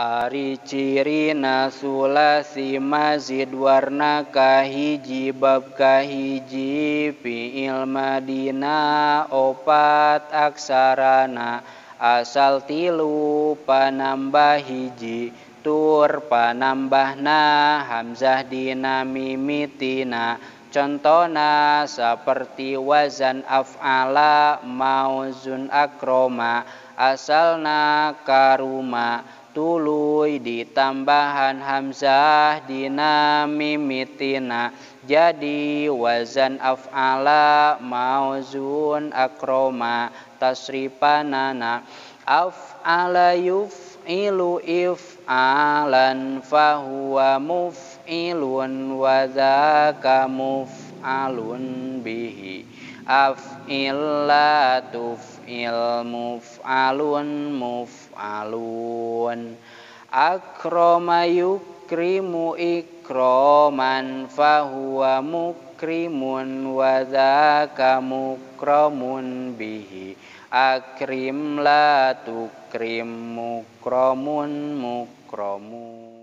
Har Crina Nas Sula Si Mazid Warna Kahiji Babkahhijipi Ilmadina opat Akkssarana asal tilu Panambah hiji Tur Panammbahna Hamzahdina Mi Mitina, Contohnya seperti wazan af'ala mauzun akroma asalna karuma tului ditambahan hamzah dina mimitina jadi wazan af'ala mauzun akroma tasripanana af'ala yuf'ilu if'alan fahuwa muf'ilun wa dzaka muf'alun bihi af'illa tuf'il muf'alun muf'alun akroma yuk yukrimu ikroman fahuwa mukrimun wa mukromun bihi akrim la tukrim mukromun mukromun